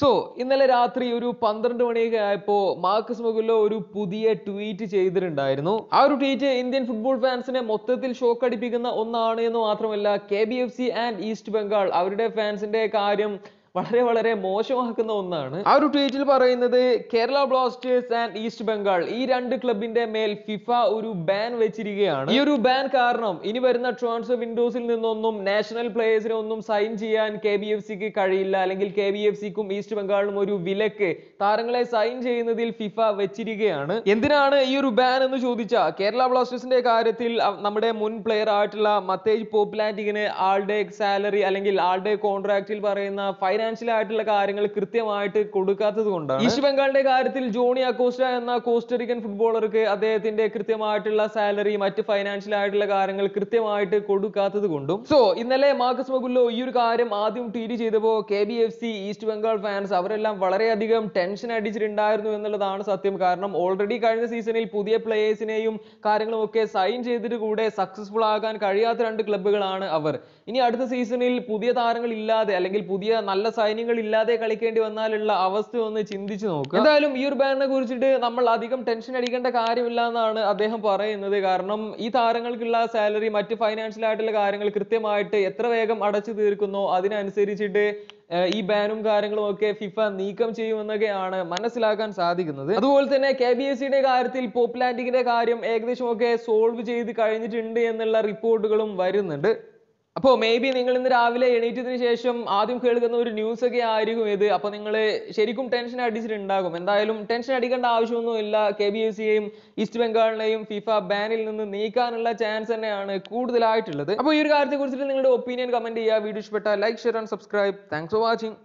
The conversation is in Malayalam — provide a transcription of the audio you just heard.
സോ ഇന്നലെ രാത്രി ഒരു പന്ത്രണ്ട് മണിയൊക്കെ ആയപ്പോ മാർക്കസ് മുകുല്ലോ ഒരു പുതിയ ട്വീറ്റ് ചെയ്തിട്ടുണ്ടായിരുന്നു ആ ഒരു ട്വീറ്റ് ഇന്ത്യൻ ഫുട്ബോൾ ഫാൻസിനെ മൊത്തത്തിൽ ഷോക്ക് അടിപ്പിക്കുന്ന ഒന്നാണ് എന്ന് മാത്രമല്ല K B F C and East Bengal അവരുടെ ഫാൻസിന്റെ കാര്യം വളരെ വളരെ മോശമാക്കുന്ന ഒന്നാണ് ആ ഒരു ട്വീറ്റിൽ പറയുന്നത് Kerala Blasters and East Bengal ഈ രണ്ട് ക്ലബിന്റെ മേൽ ഫിഫ ഒരു ബാൻ വെച്ചിരിക്കുകയാണ് ഈ ഒരു ബാൻ കാരണം ഇനി വരുന്ന ട്രാൻസ്ഫർ വിൻഡോസിൽ നിന്നൊന്നും നാഷണൽ പ്ലേയേഴ്സിനെ ഒന്നും സൈൻ ചെയ്യാൻ കെ ബി എഫ് സിക്ക് കഴിയില്ല അല്ലെങ്കിൽ കെ ബി എഫ് സിക്കും ഈസ്റ്റ് ബംഗാളിനും ഒരു വിലക്ക് താരങ്ങളെ സൈൻ ചെയ്യുന്നതിൽ ഫിഫ വെച്ചിരിക്കുകയാണ് എന്തിനാണ് ഈ ഒരു ബാൻ എന്ന് ചോദിച്ചാൽ കേരള ബ്ലാസ്റ്റേഴ്സിന്റെ കാര്യത്തിൽ നമ്മുടെ മുൻ പ്ലെയർ ആയിട്ടുള്ള മത്തേജ് പോപ്ലാൻറ്റിങ്ങിന് ആൾഡേ സാലറി അല്ലെങ്കിൽ ആൾഡേ കോൺട്രാക്റ്റിൽ പറയുന്ന ഫൈനാൻസ് ഫൈനാൻഷ്യൽ ആയിട്ടുള്ള കാര്യങ്ങൾ കൃത്യമായിട്ട് കൊടുക്കാത്തത് കൊണ്ടാണ് ഈസ്റ്റ് ബംഗാളിന്റെ കാര്യത്തിൽ ജോണി അക്കോസ്റ്റ എന്ന കോസ്റ്ററിക്കൻ ഫുട്ബോളർക്ക് അദ്ദേഹത്തിന്റെ കൃത്യമായിട്ടുള്ള സാലറി മറ്റ് ഫൈനാൻഷ്യൽ ആയിട്ടുള്ള കാര്യങ്ങൾ കൃത്യമായിട്ട് കൊടുക്കാത്തത് കൊണ്ടും സോ ഇന്നലെ മാർക്കസ് മഗുല്ലോ ഈ ഒരു കാര്യം ആദ്യം ട്വീറ്റ് ചെയ്തപ്പോൾ K B F C East Bengal fans അവരെല്ലാം വളരെയധികം ടെൻഷൻ അടിച്ചിട്ടുണ്ടായിരുന്നു എന്നുള്ളതാണ് സത്യം കാരണം ഓൾറെഡി കഴിഞ്ഞ സീസണിൽ പുതിയ പ്ലേയേഴ്സിനെയും കാര്യങ്ങളും ഒക്കെ സൈൻ ചെയ്തിട്ട് കൂടെ സക്സസ്ഫുൾ ആകാൻ കഴിയാത്ത രണ്ട് ക്ലബ്ബുകളാണ് അവർ ഇനി അടുത്ത സീസണിൽ പുതിയ താരങ്ങൾ ഇല്ലാതെ അല്ലെങ്കിൽ പുതിയ നല്ല നല്ല സൈന്യങ്ങൾ ഇല്ലാതെ കളിക്കേണ്ടി വന്നാലുള്ള അവസ്ഥ ഒന്ന് ചിന്തിച്ചു നോക്കുക എന്തായാലും ഈ ഒരു ബാനറിനെ കുറിച്ചിട്ട് നമ്മൾ അധികം ടെൻഷൻ അടിക്കേണ്ട കാര്യമില്ല എന്നാണ് അദ്ദേഹം പറയുന്നത് കാരണം ഈ താരങ്ങൾക്കുള്ള സാലറി മറ്റ് ഫൈനാൻഷ്യൽ ആയിട്ടുള്ള കാര്യങ്ങൾ കൃത്യമായിട്ട് എത്ര വേഗം അടച്ചു തീർക്കുന്നോ അതിനനുസരിച്ചിട്ട് ഈ ബാനും കാര്യങ്ങളും ഒക്കെ ഫിഫ നീക്കം ചെയ്യുമെന്നൊക്കെയാണ് മനസ്സിലാക്കാൻ സാധിക്കുന്നത് അതുപോലെ തന്നെ കെ ബി എസ് സിയുടെ കാര്യത്തിൽ പോപ്ലാൻഡിക്കിന്റെ കാര്യം ഏകദേശം ഒക്കെ സോൾവ് ചെയ്ത് കഴിഞ്ഞിട്ടുണ്ട് എന്നുള്ള റിപ്പോർട്ടുകളും വരുന്നുണ്ട് അപ്പോൾ മേ ബി നിങ്ങൾ ഇന്ന് രാവിലെ എണീറ്റതിന് ശേഷം ആദ്യം കേൾക്കുന്ന ഒരു ന്യൂസ് ഒക്കെ ആയിരിക്കും ഇത് അപ്പോൾ നിങ്ങൾ ശരിക്കും ടെൻഷൻ അടിച്ചിട്ടുണ്ടാകും എന്തായാലും ടെൻഷൻ അടിക്കേണ്ട ആവശ്യമൊന്നുമില്ല കെ ബി എസ് സിയെയും ഈസ്റ്റ് ബംഗാളിനെയും ഫിഫ ബാനിൽ നിന്ന് നീക്കാനുള്ള ചാൻസ് തന്നെയാണ് കൂടുതലായിട്ടുള്ളത് അപ്പോൾ ഈ ഒരു കാര്യത്തെ കുറിച്ചിട്ട് നിങ്ങളുടെ ഒപ്പീനിയൻ കമന്റ് ചെയ്യുക വീഡിയോ ഇഷ്ടപ്പെട്ടാൽ like share and subscribe thanks for watching